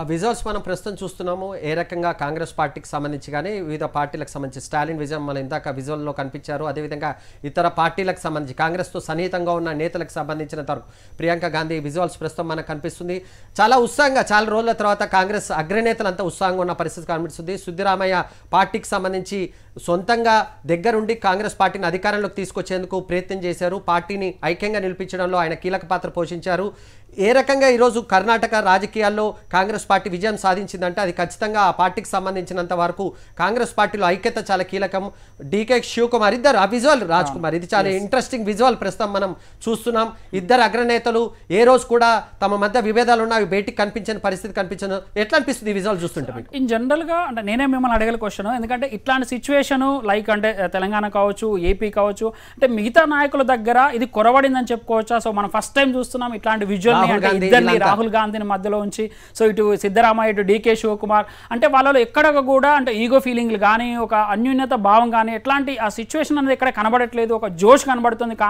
ఆ విజువల్స్ మనం ప్రస్తుతం చూస్తున్నాము ఏ రకంగా కాంగ్రెస్ పార్టీకి సంబంధించి కానీ వివిధ పార్టీలకు సంబంధించి స్టాలిన్ విజయం మన ఇందాక విజువల్లో కనిపించారు అదేవిధంగా ఇతర పార్టీలకు సంబంధించి కాంగ్రెస్తో సన్నిహితంగా ఉన్న నేతలకు సంబంధించిన తరకు ప్రియాంక గాంధీ విజువల్స్ ప్రస్తుతం మనకు కనిపిస్తుంది చాలా ఉత్సాహంగా చాలా రోజుల తర్వాత కాంగ్రెస్ అగ్రనేతలంతా ఉత్సాహంగా ఉన్న పరిస్థితి కనిపిస్తుంది సుద్దిరామయ్య పార్టీకి సంబంధించి సొంతంగా దగ్గరుండి కాంగ్రెస్ పార్టీని అధికారంలోకి తీసుకొచ్చేందుకు ప్రయత్నం చేశారు పార్టీని ఐక్యంగా నిలిపించడంలో ఆయన కీలక పాత్ర పోషించారు ఏ రకంగా ఈరోజు కర్ణాటక రాజకీయాల్లో కాంగ్రెస్ కాంగ్రెస్ పార్టీ విజయం సాధించిందంటే అది ఖచ్చితంగా ఆ పార్టీకి సంబంధించినంత వరకు కాంగ్రెస్ పార్టీలో ఐక్యత చాలా కీలకం డీకే శివకుమార్ ఇద్దరు ఆ విజువల్ రాజ్ కుమార్ ఇది చాలా ఇంట్రెస్టింగ్ విజువల్ ప్రస్తుతం మనం చూస్తున్నాం ఇద్దరు అగ్రనేతలు ఏ రోజు కూడా తమ మధ్య విభేదాలు ఉన్నా బయటికి కనిపించని పరిస్థితి కనిపించను ఎట్లా అనిపిస్తుంది ఈ విజువల్ చూస్తుంటే ఇన్ జనరల్గా అంటే నేనే మిమ్మల్ని అడగల క్వశ్చన్ ఎందుకంటే ఇట్లాంటి సిచ్యువేషన్ లైక్ అంటే తెలంగాణ కావచ్చు ఏపీ కావచ్చు అంటే మిగతా నాయకుల దగ్గర ఇది కొరవడిందని చెప్పుకోవచ్చా సో మనం ఫస్ట్ టైం చూస్తున్నాం ఇట్లాంటి విజువల్ రాహుల్ గాంధీని మధ్యలో ఉంచి సో ఇటు సిద్ధరామయ్యుడు డీకే శివకుమార్ అంటే వాళ్ళలో ఎక్కడ కూడా అంటే ఈగో ఫీలింగ్లు కానీ ఒక అన్యూన్యత భావం కానీ ఎట్లాంటి ఆ సిచ్యువేషన్ అనేది ఎక్కడ కనబడట్లేదు ఒక జోష్ కనబడుతుంది